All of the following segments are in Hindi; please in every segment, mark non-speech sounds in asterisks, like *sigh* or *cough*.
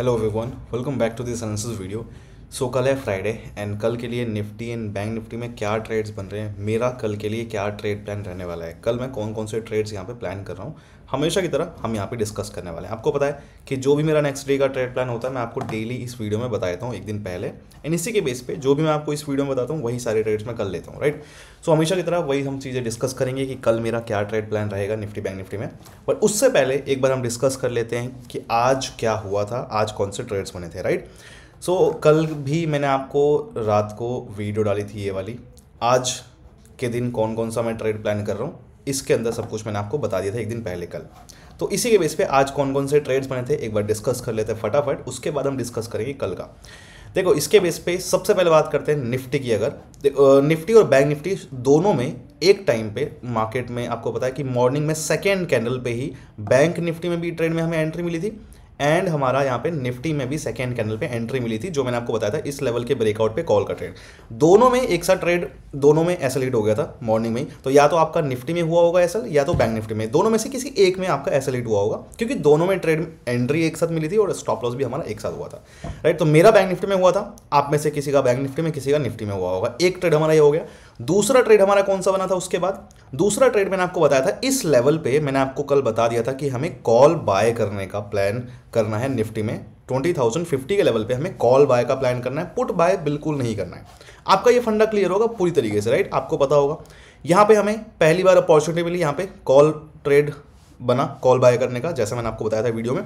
Hello everyone welcome back to this analysis video so कल है फ्राइडे एंड कल के लिए निफ्टी एंड बैंक निफ्टी में क्या ट्रेड्स बन रहे हैं मेरा कल के लिए क्या ट्रेड प्लान रहने वाला है कल मैं कौन कौन से ट्रेड्स यहाँ पे प्लान कर रहा हूँ हमेशा की तरह हम यहाँ पे डिस्कस करने वाले हैं आपको पता है कि जो भी मेरा नेक्स्ट डे का ट्रेड प्लान होता है मैं आपको डेली इस वीडियो में बता देता हूँ एक दिन पहले एंड इसी के बेस पे जो भी मैं आपको इस वीडियो में बताता हूँ वही सारे ट्रेड्स मैं कर लेता हूँ राइट सो हमेशा की तरह वही हम चीज़ें डिस्कस करेंगे कि कल मेरा क्या ट्रेड प्लान रहेगा निफ्टी बैंक निफ्टी में बट उससे पहले एक बार हम डिस्कस कर लेते हैं कि आज क्या हुआ था आज कौन से ट्रेड्स बने थे राइट सो so, कल भी मैंने आपको रात को वीडियो डाली थी ये वाली आज के दिन कौन कौन सा मैं ट्रेड प्लान कर रहा हूँ इसके अंदर सब कुछ मैंने आपको बता दिया था एक दिन पहले कल तो इसी के बेस पे आज कौन कौन से ट्रेड्स बने थे एक बार डिस्कस कर लेते हैं फटाफट उसके बाद हम डिस्कस करेंगे कल का देखो इसके बेस पे सबसे पहले बात करते हैं निफ्टी की अगर निफ्टी और बैंक निफ्टी दोनों में एक टाइम पे मार्केट में आपको पता है कि मॉर्निंग में सेकेंड कैंडल पे ही बैंक निफ्टी में भी ट्रेड में हमें एंट्री मिली थी एंड हमारा यहाँ पे निफ्टी में भी सेकेंड कैंडल पे एंट्री मिली थी जो मैंने आपको बताया था इस लेवल के ब्रेकआउट पे कॉल का ट्रेड दोनों में एक साथ ट्रेड दोनों में एसलेट हो गया था मॉर्निंग में तो या तो आपका निफ्टी में हुआ होगा एसल या तो बैंक निफ्टी में दोनों में से किसी एक में आपका एसलेट हुआ होगा क्योंकि दोनों में ट्रेड एंट्री एक साथ मिली थी और स्टॉप लॉस भी हमारा एक साथ हुआ था राइट तो मेरा बैंक निफ्टी में हुआ था आप में से किसी का बैंक निफ्टी में किसी का निफ्टी में हुआ होगा एक ट्रेड हमारा ये हो गया दूसरा ट्रेड हमारा कौन सा बना था उसके बाद दूसरा ट्रेड मैंने आपको बताया था इस लेवल पे मैंने आपको कल बता दिया था कि हमें कॉल बाय करने का प्लान करना है निफ्टी में ट्वेंटी थाउजेंड फिफ्टी के लेवल पे हमें कॉल बाय का प्लान करना है पुट बाय बिल्कुल नहीं करना है आपका ये फंडा क्लियर होगा पूरी तरीके से राइट आपको पता होगा यहाँ पे हमें पहली बार अपॉर्चुनिटी मिली यहाँ पे कॉल ट्रेड बना कॉल बाय करने का जैसा मैंने आपको बताया था वीडियो में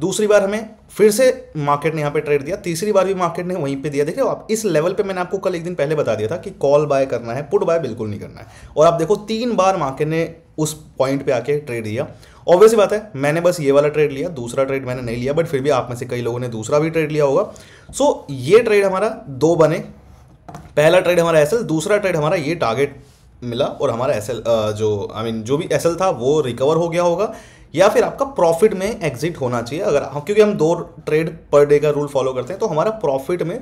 दूसरी बार हमें फिर से मार्केट ने यहाँ पे ट्रेड दिया तीसरी बार भी मार्केट ने वहीं पे दिया देखिए आप इस लेवल पे मैंने आपको कल एक दिन पहले बता दिया था कि कॉल बाय करना है पुट बाय बिल्कुल नहीं करना है और आप देखो तीन बार मार्केट ने उस पॉइंट पे आके ट्रेड दिया ऑब्वियस बात है मैंने बस ये वाला ट्रेड लिया दूसरा ट्रेड मैंने नहीं लिया बट फिर भी आप में से कई लोगों ने दूसरा भी ट्रेड लिया होगा सो ये ट्रेड हमारा दो बने पहला ट्रेड हमारा एस दूसरा ट्रेड हमारा ये टारगेट मिला और हमारा एस जो आई I मीन mean, जो भी एस था वो रिकवर हो गया होगा या फिर आपका प्रॉफिट में एग्जिट होना चाहिए अगर हम हाँ, क्योंकि हम दो ट्रेड पर डे का रूल फॉलो करते हैं तो हमारा प्रॉफिट में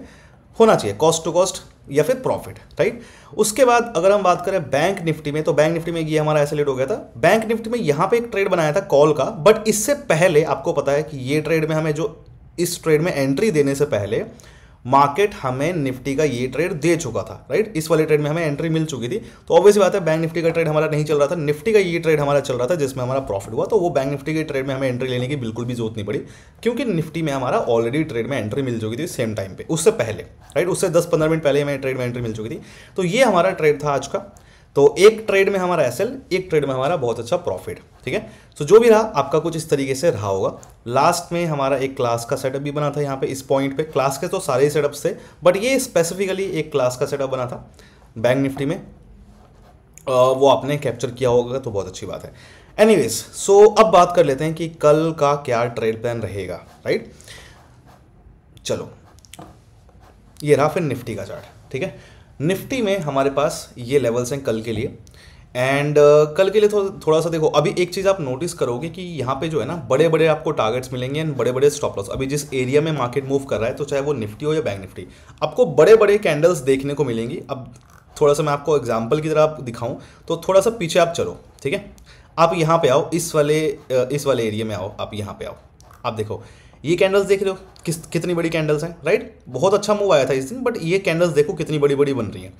होना चाहिए कॉस्ट टू कॉस्ट या फिर प्रॉफिट राइट उसके बाद अगर हम बात करें बैंक निफ्टी में तो बैंक निफ्टी में ये हमारा ऐसे लेट हो गया था बैंक निफ्टी में यहाँ पे एक ट्रेड बनाया था कॉल का बट इससे पहले आपको पता है कि ये ट्रेड में हमें जो इस ट्रेड में एंट्री देने से पहले मार्केट हमें निफ्टी का ये ट्रेड दे चुका था राइट इस वाले ट्रेड में हमें एंट्री मिल चुकी थी तो ऑब्वियस बात है बैंक निफ्टी का ट्रेड हमारा नहीं चल रहा था निफ्टी का ये ट्रेड हमारा चल रहा था जिसमें हमारा प्रॉफिट हुआ तो वो बैंक निफ्टी के ट्रेड में हमें एंट्री लेने की बिल्कुल भी जरूरत नहीं पड़ी क्योंकि निफ्टी में हमारा ऑलरेडी ट्रेड में एंट्री मिल चुकी थी सेम टाइम पर उससे पहले राइट उससे दस पंद्रह मिनट पहले हमें ट्रेड में एंट्री मिल चुकी थी तो ये हमारा ट्रेड था आज का तो एक ट्रेड में हमारा एसएल एक ट्रेड में हमारा बहुत अच्छा प्रॉफिट ठीक है तो जो भी रहा आपका कुछ इस तरीके से रहा होगा लास्ट में हमारा एक क्लास का सेटअप भी बना था यहाँ पे इस पॉइंट पे क्लास के तो सारे सेटअप्स थे बट ये स्पेसिफिकली एक क्लास का सेटअप बना था बैंक निफ्टी में वो आपने कैप्चर किया होगा तो बहुत अच्छी बात है एनीवेज सो so, अब बात कर लेते हैं कि कल का क्या ट्रेड प्लान रहेगा राइट चलो ये रहा फिर निफ्टी का चार्ट ठीक है निफ्टी में हमारे पास ये लेवल्स हैं कल के लिए एंड uh, कल के लिए थो, थोड़ा सा देखो अभी एक चीज़ आप नोटिस करोगे कि यहाँ पे जो है ना बड़े बड़े आपको टारगेट्स मिलेंगे एंड बड़े बड़े स्टॉप लॉस अभी जिस एरिया में मार्केट मूव कर रहा है तो चाहे वो निफ्टी हो या बैंक निफ्टी आपको बड़े बड़े कैंडल्स देखने को मिलेंगी अब थोड़ा सा मैं आपको एग्जाम्पल की तरह आप दिखाऊँ तो थोड़ा सा पीछे आप चलो ठीक है आप यहाँ पर आओ इस वाले uh, इस वाले एरिया में आओ आप यहाँ पर आओ आप देखो ये कैंडल्स देख रहे हो किस कितनी बड़ी कैंडल्स हैं राइट बहुत अच्छा मूव आया था इस दिन बट ये कैंडल्स देखो कितनी बड़ी बड़ी बन रही हैं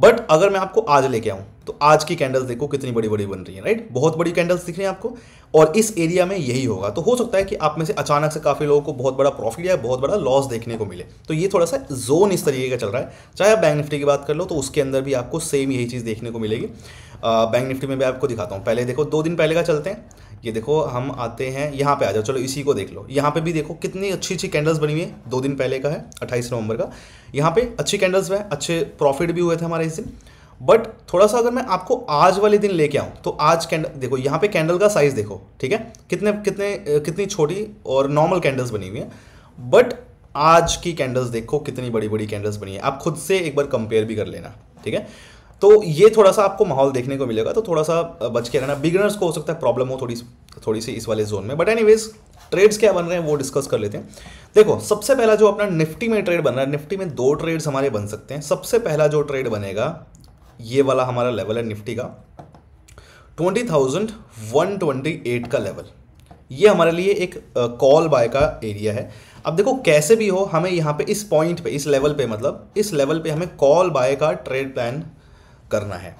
बट अगर मैं आपको आज लेके आऊँ तो आज की कैंडल्स देखो कितनी बड़ी बड़ी बन रही है राइट बहुत बड़ी कैंडल्स दिख रही हैं आपको और इस एरिया में यही होगा तो हो सकता है कि आप में से अचानक से काफ़ी लोगों को बहुत बड़ा प्रॉफिट या बहुत बड़ा लॉस देखने को मिले तो ये थोड़ा सा जोन इस तरीके का चल रहा है चाहे आप बैंक निफ्टी की बात कर लो तो उसके अंदर भी आपको सेम यही चीज़ देखने को मिलेगी बैंक निफ्टी में भी आपको दिखाता हूँ पहले देखो दो दिन पहले का चलते हैं ये देखो हम आते हैं यहाँ पे आ जाओ चलो इसी को देख लो यहाँ पे भी देखो कितनी अच्छी अच्छी कैंडल्स बनी हुई है दो दिन पहले का है अट्ठाईस नवंबर का यहाँ पे अच्छी कैंडल्स हुए अच्छे प्रॉफिट भी हुए थे हमारे इस दिन बट थोड़ा सा अगर मैं आपको आज वाले दिन लेके आऊँ तो आज कैंडल देखो यहाँ पे कैंडल का साइज़ देखो ठीक है कितने कितने कितनी छोटी और नॉर्मल कैंडल्स बनी हुई हैं बट आज की कैंडल्स देखो कितनी बड़ी बड़ी कैंडल्स बनी है आप खुद से एक बार कंपेयर भी कर लेना ठीक है तो ये थोड़ा सा आपको माहौल देखने को मिलेगा तो थोड़ा सा बच के रहना बिगनर्स को हो सकता है प्रॉब्लम हो थोड़ी थोड़ी सी इस वाले जोन में बट एनी ट्रेड्स क्या बन रहे हैं वो डिस्कस कर लेते हैं देखो सबसे पहला जो अपना निफ्टी में ट्रेड बन रहा है निफ्टी में दो ट्रेड्स हमारे बन सकते हैं सबसे पहला जो ट्रेड बनेगा ये वाला हमारा लेवल है निफ्टी का twenty thousand one twenty eight का लेवल ये हमारे लिए एक कॉल बाय का एरिया है अब देखो कैसे भी हो हमें यहाँ पे इस पॉइंट पे इस लेवल पे मतलब इस लेवल पे हमें कॉल बाय का ट्रेड प्लान करना है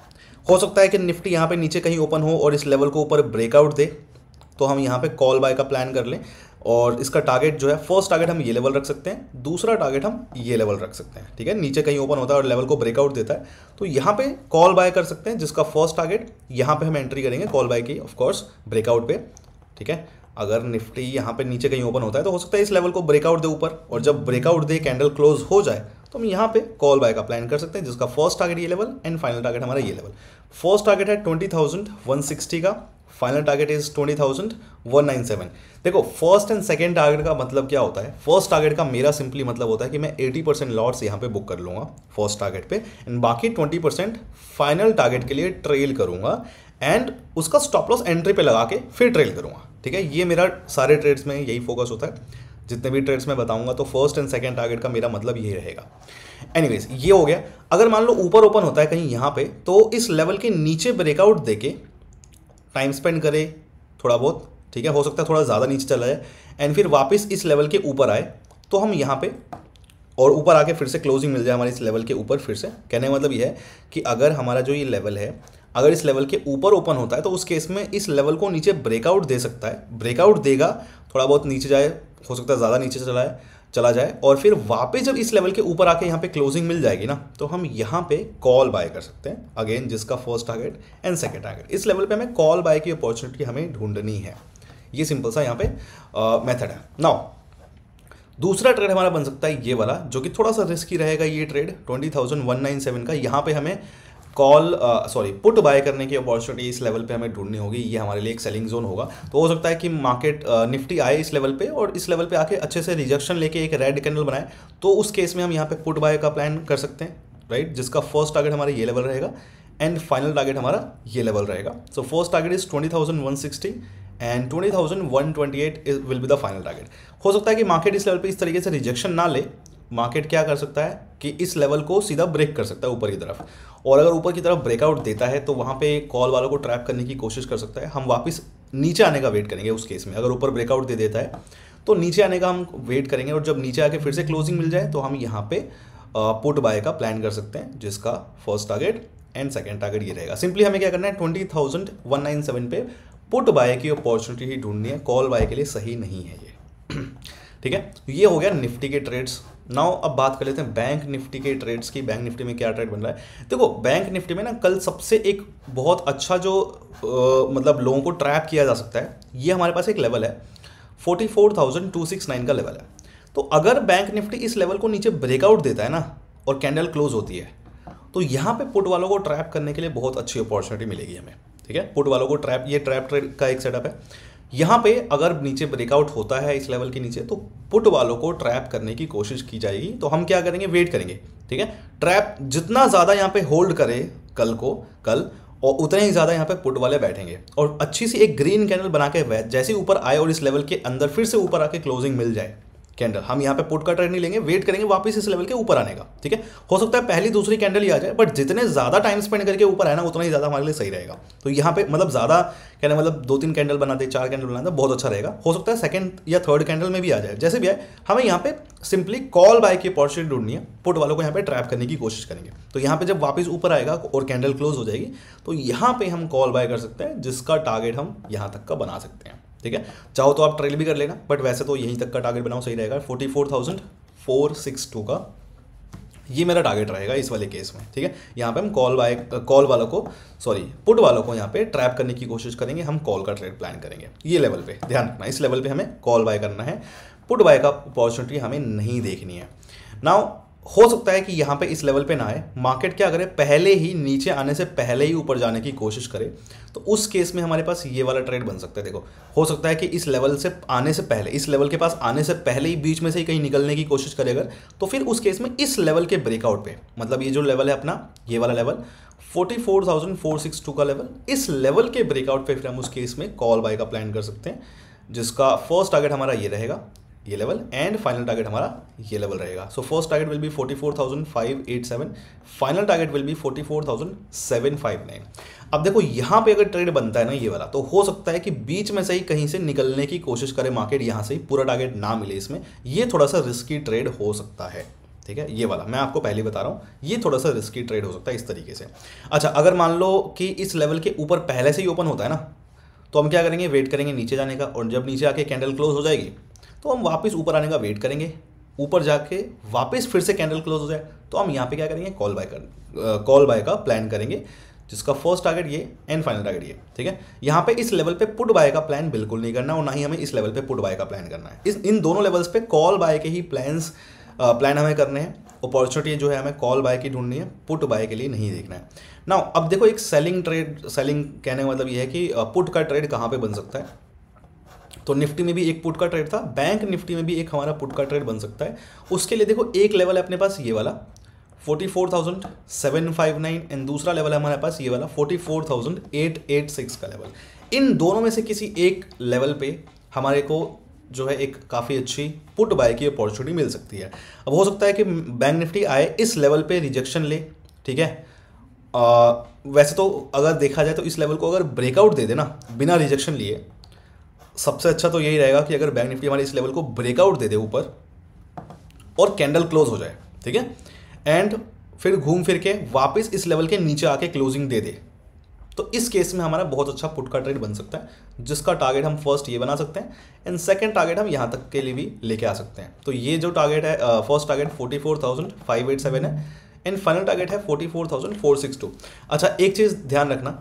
हो सकता है कि निफ्टी यहाँ पे नीचे कहीं ओपन हो और इस लेवल को ऊपर ब्रेकआउट दे तो हम यहाँ पे कॉल बाय का प्लान कर लें और इसका टारगेट जो है फर्स्ट टारगेट हम ये लेवल रख सकते हैं दूसरा टारगेट हम ये लेवल रख सकते हैं ठीक है नीचे कहीं ओपन होता है और लेवल को ब्रेकआउट देता है तो यहाँ पे कॉल बाय कर सकते हैं जिसका फर्स्ट टारगेट यहाँ पे हम एंट्री करेंगे कॉल बाय की ऑफकोर्स ब्रेकआउट पे ठीक है अगर निफ्टी यहाँ पे नीचे कहीं ओपन होता है तो हो सकता है इस लेवल को ब्रेकआउट दे ऊपर और जब ब्रेकआउट दे कैंडल क्लोज हो जाए तो हम यहाँ पे कॉल बाय का प्लान कर सकते हैं जिसका फर्स्ट टारगेट ये लेवल एंड फाइनल टारगेट हमारा ये लेवल फर्स्ट टारगेट है ट्वेंटी थाउजेंड वन सिक्सटी का final target is twenty thousand one nine seven देखो फर्स्ट एंड सेकेंड टारगेट का मतलब क्या होता है फर्स्ट टारगेट का मेरा सिंपली मतलब होता है कि मैं एटी परसेंट लॉट्स यहाँ पे बुक कर लूँगा फर्स्ट टारगेट पे एंड बाकी ट्वेंटी परसेंट फाइनल टारगेट के लिए ट्रेल करूँगा एंड उसका स्टॉप लॉस एंट्री पे लगा के फिर ट्रेल करूँगा ठीक है ये मेरा सारे ट्रेड्स में यही फोकस होता है जितने भी ट्रेड्स मैं बताऊंगा तो फर्स्ट एंड सेकेंड टारगेट का मेरा मतलब ये रहेगा एनीवेज ये हो गया अगर मान लो ऊपर ओपन होता है कहीं यहाँ पे तो इस लेवल के नीचे ब्रेकआउट देके टाइम स्पेंड करे थोड़ा बहुत ठीक है हो सकता है थोड़ा ज़्यादा नीचे चला जाए एंड फिर वापस इस लेवल के ऊपर आए तो हम यहाँ पे और ऊपर आके फिर से क्लोजिंग मिल जाए हमारे इस लेवल के ऊपर फिर से कहने का मतलब यह है कि अगर हमारा जो ये लेवल है अगर इस लेवल के ऊपर ओपन होता है तो उस केस में इस लेवल को नीचे ब्रेकआउट दे सकता है ब्रेकआउट देगा थोड़ा बहुत नीचे जाए हो सकता है ज़्यादा नीचे चला है चला जाए और फिर वापस जब इस लेवल के ऊपर आके यहाँ पे क्लोजिंग मिल जाएगी ना तो हम यहाँ पे कॉल बाय कर सकते हैं अगेन जिसका first target and second target इस लेवल पे हमें कॉल बाय की अपॉर्चुनिटी हमें ढूंढनी है ये सिंपल सा यहाँ पे मेथड है नाउ दूसरा ट्रेड हमारा बन सकता है ये वाला जो कि थोड़ा सा रिस्की रहेगा ये trade twenty thousand one nine seven का यहाँ पे हमें कॉल सॉरी पुट बाय करने की अपॉर्चुनिटी इस लेवल पे हमें ढूंढनी होगी ये हमारे लिए एक सेलिंग जोन होगा तो हो सकता है कि मार्केट निफ्टी uh, आए इस लेवल पे और इस लेवल पे आके अच्छे से रिजेक्शन लेके एक रेड कैंडल बनाए तो उस केस में हम यहाँ पे पुट बाय का प्लान कर सकते हैं राइट right? जिसका फर्स्ट टारगेट हमारा ये लेवल रहेगा एंड फाइनल टारगेट हमारा ये लेवल रहेगा so first target is twenty thousand one sixty and twenty thousand one twenty eight will be the final target हो सकता है कि मार्केट इस लेवल पे इस तरीके से रिजेक्शन ना ले मार्केट क्या कर सकता है कि इस लेवल को सीधा ब्रेक कर सकता है ऊपर की तरफ और अगर ऊपर की तरफ ब्रेकआउट देता है तो वहाँ पे कॉल वालों को ट्रैप करने की कोशिश कर सकता है हम वापस नीचे आने का वेट करेंगे उस केस में अगर ऊपर ब्रेकआउट दे देता है तो नीचे आने का हम वेट करेंगे और जब नीचे आके फिर से क्लोजिंग मिल जाए तो हम यहाँ पे पुट बाय का प्लान कर सकते हैं जिसका first target and second target ये रहेगा सिंपली हमें क्या करना है twenty thousand one nine seven पे पुट बाय की अपॉर्चुनिटी ही ढूंढनी है कॉल बाय के लिए सही नहीं है ये *clears throat* ठीक है तो ये हो गया निफ्टी के ट्रेड्स नाउ अब बात कर लेते हैं बैंक निफ्टी के ट्रेड्स की बैंक निफ्टी में क्या ट्रेड बन रहा है देखो बैंक निफ्टी में ना कल सबसे एक बहुत अच्छा जो आ, मतलब लोगों को ट्रैप किया जा सकता है ये हमारे पास एक लेवल है forty four thousand two six nine का लेवल है तो अगर बैंक निफ्टी इस लेवल को नीचे ब्रेकआउट देता है ना और कैंडल क्लोज होती है तो यहाँ पे पुट वालों को ट्रैप करने के लिए बहुत अच्छी अपॉर्चुनिटी मिलेगी हमें ठीक है पुट वालों को ट्रैप ये ट्रैप ट्रेड का एक सेटअप है यहाँ पे अगर नीचे ब्रेकआउट होता है इस लेवल के नीचे तो पुट वालों को ट्रैप करने की कोशिश की जाएगी तो हम क्या करेंगे वेट करेंगे ठीक है ट्रैप जितना ज़्यादा यहाँ पे होल्ड करे कल को कल और उतने ही ज़्यादा यहाँ पे पुट वाले बैठेंगे और अच्छी सी एक ग्रीन कैंडल बना के जैसे ऊपर आए और इस लेवल के अंदर फिर से ऊपर आके क्लोजिंग मिल जाए कैंडल हम यहाँ पे पुट का ट्रेड नहीं लेंगे वेट करेंगे वापस इस लेवल के ऊपर आने का ठीक है हो सकता है पहली दूसरी कैंडल ही आ जाए बट जितने ज़्यादा टाइम स्पेंड करके ऊपर आए ना उतना ही ज़्यादा हमारे लिए सही रहेगा तो यहाँ पे मतलब ज़्यादा कहने मतलब दो तीन कैंडल बनाते चार कैंडल बनाते बहुत अच्छा रहेगा हो सकता है सेकंड या थर्ड कैंडल में भी आ जाए जैसे भी आए हमें यहाँ पे सिंपली कॉल बाय की अपॉर्चुनिटी ढूंढनी है पुट वालों को यहाँ पे ट्रैप करने की कोशिश करेंगे तो यहाँ पे जब वापस ऊपर आएगा और कैंडल क्लोज हो जाएगी तो यहाँ पे हम कॉल बाय कर सकते हैं जिसका टारगेट हम यहाँ तक का बना सकते हैं ठीक है चाहो तो आप ट्रेल भी कर लेना बट वैसे तो यहीं तक का टारगेट बनाओ सही रहेगा forty four thousand four six two का ये मेरा टारगेट रहेगा इस वाले केस में ठीक है यहाँ पे हम कॉल बाय कॉल वालों को सॉरी पुट वालों को यहाँ पे ट्रैप करने की कोशिश करेंगे हम कॉल का ट्रेड प्लान करेंगे ये लेवल पे ध्यान रखना इस लेवल पे हमें कॉल बाय करना है पुट बाय का अपॉर्चुनिटी हमें नहीं देखनी है नाउ हो सकता है कि यहाँ पे इस लेवल पे ना आए मार्केट क्या करे पहले ही नीचे आने से पहले ही ऊपर जाने की कोशिश करे तो उस केस में हमारे पास ये वाला ट्रेड बन सकता है देखो हो सकता है कि इस लेवल से आने से पहले इस लेवल के पास आने से पहले ही बीच में से ही कहीं निकलने की कोशिश करे अगर तो फिर उस केस में इस लेवल के ब्रेकआउट पे मतलब ये जो लेवल है अपना ये वाला लेवल फोर्टी का लेवल इस लेवल के ब्रेकआउट पर फिर हम उस केस में कॉल बाय का प्लान कर सकते हैं जिसका फर्स्ट टारगेट हमारा ये रहेगा ये लेवल एंड फाइनल टारगेट हमारा ये लेवल रहेगा so first target will be forty four thousand five eight seven final target will be forty four thousand seven five nine अब देखो यहाँ पे अगर ट्रेड बनता है ना ये वाला तो हो सकता है कि बीच में से ही कहीं से निकलने की कोशिश करे मार्केट यहाँ से ही पूरा टारगेट ना मिले इसमें ये थोड़ा सा रिस्की ट्रेड हो सकता है ठीक है ये वाला मैं आपको पहले बता रहा हूँ ये थोड़ा सा रिस्की ट्रेड हो सकता है इस तरीके से अच्छा अगर मान लो कि इस लेवल के ऊपर पहले से ही ओपन होता है ना तो हम क्या करेंगे वेट करेंगे नीचे जाने का और जब नीचे आके कैंडल क्लोज हो जाएगी तो हम वापस ऊपर आने का वेट करेंगे ऊपर जाके वापस फिर से कैंडल क्लोज हो जाए तो हम यहाँ पे क्या करेंगे कॉल बाय कर कॉल बाय का प्लान करेंगे जिसका फर्स्ट टारगेट ये एंड फाइनल टारगेट ये ठीक है यहाँ पे इस लेवल पे पुट बाय का प्लान बिल्कुल नहीं करना और ना ही हमें इस लेवल पे पुट बाय का प्लान करना है इस इन दोनों लेवल्स पे कॉल बाय के ही प्लान्स प्लान हमें करने हैं अपॉर्चुनिटी जो है हमें कॉल बाय की ढूंढनी है पुट बाय के लिए नहीं देखना है ना अब देखो एक सेलिंग ट्रेड सेलिंग कहने का मतलब ये है कि पुट का ट्रेड कहाँ पर बन सकता है तो निफ्टी में भी एक पुट का ट्रेड था बैंक निफ्टी में भी एक हमारा पुट का ट्रेड बन सकता है उसके लिए देखो एक लेवल है अपने पास ये वाला forty four thousand seven five nine and दूसरा लेवल है हमारे पास ये वाला forty four thousand eight eight six का लेवल इन दोनों में से किसी एक लेवल पे हमारे को जो है एक काफ़ी अच्छी पुट बाय की अपॉर्चुनिटी मिल सकती है अब हो सकता है कि बैंक निफ्टी आए इस लेवल पे रिजेक्शन ले ठीक है आ, वैसे तो अगर देखा जाए तो इस लेवल को अगर ब्रेकआउट दे देना बिना रिजेक्शन लिए सबसे अच्छा तो यही रहेगा कि अगर बैंक निफ्टी हमारे इस लेवल को ब्रेकआउट दे दे ऊपर और कैंडल क्लोज हो जाए ठीक है एंड फिर घूम फिर के वापस इस लेवल के नीचे आके क्लोजिंग दे दे तो इस केस में हमारा बहुत अच्छा पुट का ट्रेड बन सकता है जिसका टारगेट हम फर्स्ट ये बना सकते हैं एंड सेकंड टारगेट हम यहाँ तक के लिए भी लेके आ सकते हैं तो ये जो टारगेट है first target forty four thousand five eight seven है एंड फाइनल टारगेट है forty four thousand four six two अच्छा एक चीज़ ध्यान रखना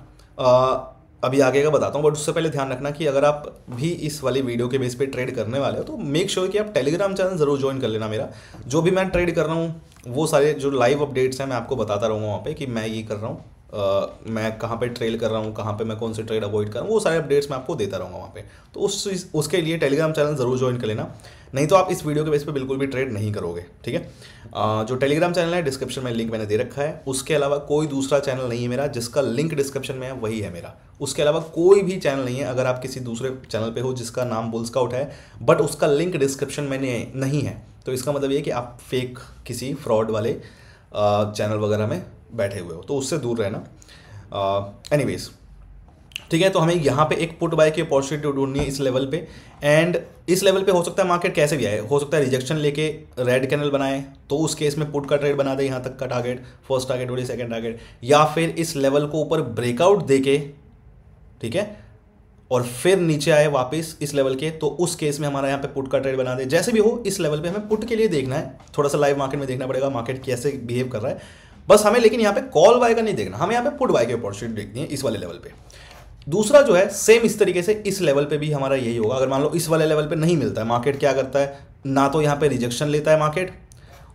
अभी आगे का बताता हूँ बट उससे पहले ध्यान रखना कि अगर आप भी इस वाली वीडियो के बेस पे ट्रेड करने वाले हो तो मेक श्योर sure कि आप टेलीग्राम चैनल ज़रूर ज्वाइन कर लेना मेरा जो भी मैं ट्रेड कर रहा हूँ वो सारे जो लाइव अपडेट्स हैं मैं आपको बताता रहूँगा वहाँ पे कि मैं ये कर रहा हूँ आ, मैं कहाँ पे ट्रेल कर रहा हूँ कहाँ पे मैं कौन से ट्रेड अवॉइड कर रहा हूँ वो सारे अपडेट्स मैं आपको देता रहूँगा वहाँ पे तो उस उसके लिए टेलीग्राम चैनल ज़रूर ज्वाइन कर लेना नहीं तो आप इस वीडियो के बेस पे बिल्कुल भी ट्रेड नहीं करोगे ठीक है जो टेलीग्राम चैनल है डिस्क्रिप्शन में लिंक मैंने दे रखा है उसके अलावा कोई दूसरा चैनल नहीं है मेरा जिसका लिंक डिस्क्रिप्शन में है वही है मेरा उसके अलावा कोई भी चैनल नहीं है अगर आप किसी दूसरे चैनल पर हो जिसका नाम बुल है बट उसका लिंक डिस्क्रिप्शन में नहीं है तो इसका मतलब ये कि आप फेक किसी फ्रॉड वाले चैनल वगैरह में बैठे हुए हो तो उससे दूर रहना एनी uh, ठीक है तो हमें यहाँ पे एक पुट बाय की अपॉर्चुनिटी ढूंढनी है इस लेवल पे एंड इस लेवल पे हो सकता है मार्केट कैसे भी आए हो सकता है रिजेक्शन लेके रेड कैनल बनाए तो उस केस में पुट का ट्रेड बना दे यहाँ तक का टारगेट फर्स्ट टारगेट और सेकंड टारगेट या फिर इस लेवल को ऊपर ब्रेकआउट दे के ठीक है और फिर नीचे आए वापस इस लेवल के तो उस केस में हमारा यहाँ पे पुट का ट्रेड बना दे जैसे भी हो इस लेवल पे हमें पुट के लिए देखना है थोड़ा सा लाइव मार्केट में देखना पड़ेगा मार्केट कैसे बिहेव कर रहा है बस हमें लेकिन यहाँ पे कॉल वाई का नहीं देखना हमें यहाँ पे पुट वाई की अपॉर्चुनिटी देखनी है इस वाले लेवल पे दूसरा जो है सेम इस तरीके से इस लेवल पे भी हमारा यही होगा अगर मान लो इस वाले लेवल पे नहीं मिलता है मार्केट क्या करता है ना तो यहाँ पे रिजेक्शन लेता है मार्केट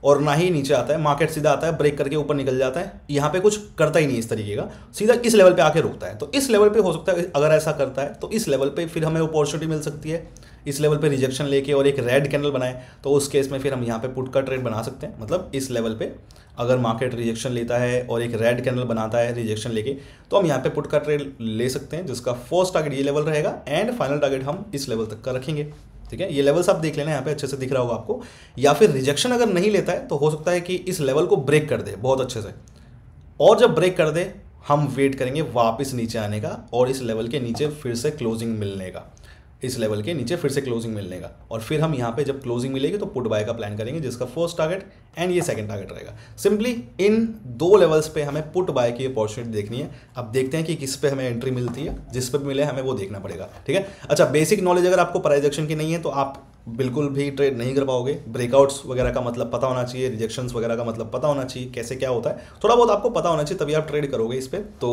और ना ही नीचे आता है मार्केट सीधा आता है ब्रेक करके ऊपर निकल जाता है यहाँ पे कुछ करता ही नहीं इस तरीके का सीधा इस लेवल पे आके रुकता है तो इस लेवल पे हो सकता है अगर ऐसा करता है तो इस लेवल पे फिर हमें अपॉर्चुनिटी मिल सकती है इस लेवल पे रिजेक्शन लेके और एक रेड कैंडल बनाए तो उस केस में फिर हम यहाँ पे पुट का ट्रेड बना सकते हैं मतलब इस लेवल पे अगर मार्केट रिजेक्शन लेता है और एक रेड कैंडल बनाता है रिजेक्शन लेके तो हम यहाँ पे पुट का ट्रेड ले सकते हैं जिसका फर्स्ट टारगेट ये लेवल रहेगा एंड फाइनल टारगेट हम इस लेवल तक का रखेंगे ठीक है ये लेवल्स आप देख लेना यहाँ पे अच्छे से दिख रहा होगा आपको या फिर रिजेक्शन अगर नहीं लेता है तो हो सकता है कि इस लेवल को ब्रेक कर दे बहुत अच्छे से और जब ब्रेक कर दे हम वेट करेंगे वापस नीचे आने का और इस लेवल के नीचे फिर से क्लोजिंग मिलने का इस लेवल के नीचे फिर से क्लोजिंग मिलने का और फिर हम यहाँ पे जब क्लोजिंग मिलेगी तो पुट बाय का प्लान करेंगे जिसका फर्स्ट टारगेट एंड ये सेकंड टारगेट रहेगा सिंपली इन दो लेवल्स पे हमें पुट बाय की अपॉर्चुनिटी देखनी है अब देखते हैं कि किस पे हमें एंट्री मिलती है जिस पे भी मिले हमें वो देखना पड़ेगा ठीक है अच्छा बेसिक नॉलेज अगर आपको प्राइजेक्शन की नहीं है तो आप बिल्कुल भी ट्रेड नहीं कर पाओगे ब्रेकआउट्स वगैरह का मतलब पता होना चाहिए रिजेक्शंस वगैरह का मतलब पता होना चाहिए कैसे क्या होता है थोड़ा बहुत आपको पता होना चाहिए तभी आप ट्रेड करोगे इस पर तो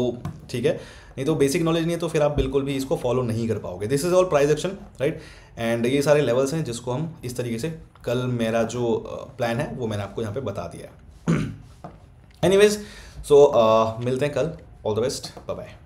ठीक है नहीं तो बेसिक नॉलेज नहीं है तो फिर आप बिल्कुल भी इसको फॉलो नहीं कर पाओगे this is all price action right and ये सारे लेवल्स हैं जिसको हम इस तरीके से कल मेरा जो प्लान है वो मैंने आपको यहाँ पर बता दिया है एनी वेज सो मिलते हैं कल all the best bye bye